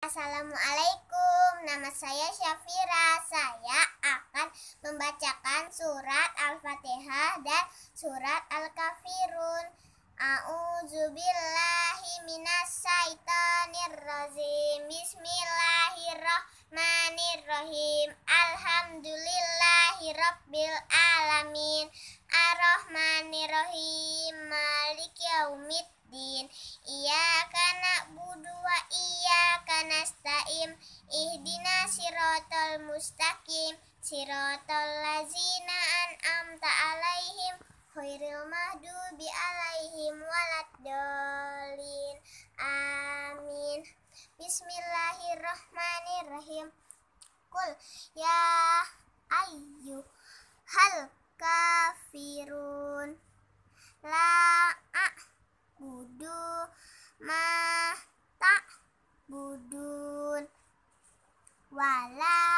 Assalamualaikum, nama saya Syafira. Saya akan membacakan surat Al-Fatihah dan surat Al-Kafirun. A'udzubillahi minasyaitonirrajim. Bismillahirrahmanirrahim. Alhamdulillahirabbil alamin. Arrahmanirrahim. Maliki mustaqim siratal lazina an'amta alaihim Khairil mahdubi alaihim waladolin Amin Bismillahirrahmanirrahim Kul ya ayu hal kafirun La budu ma tak budun wala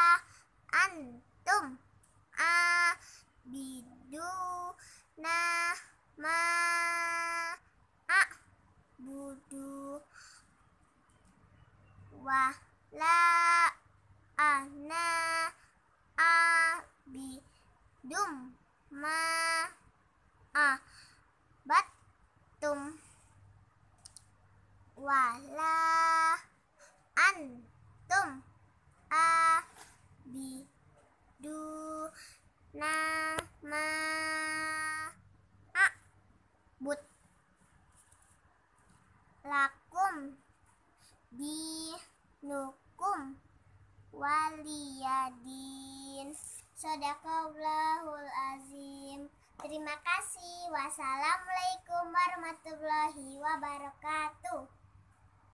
na ma a budu wa la ana a bi dum ma a batum wa la lakum dinukum waliyadin sodakallahul azim terima kasih wassalamualaikum warahmatullahi wabarakatuh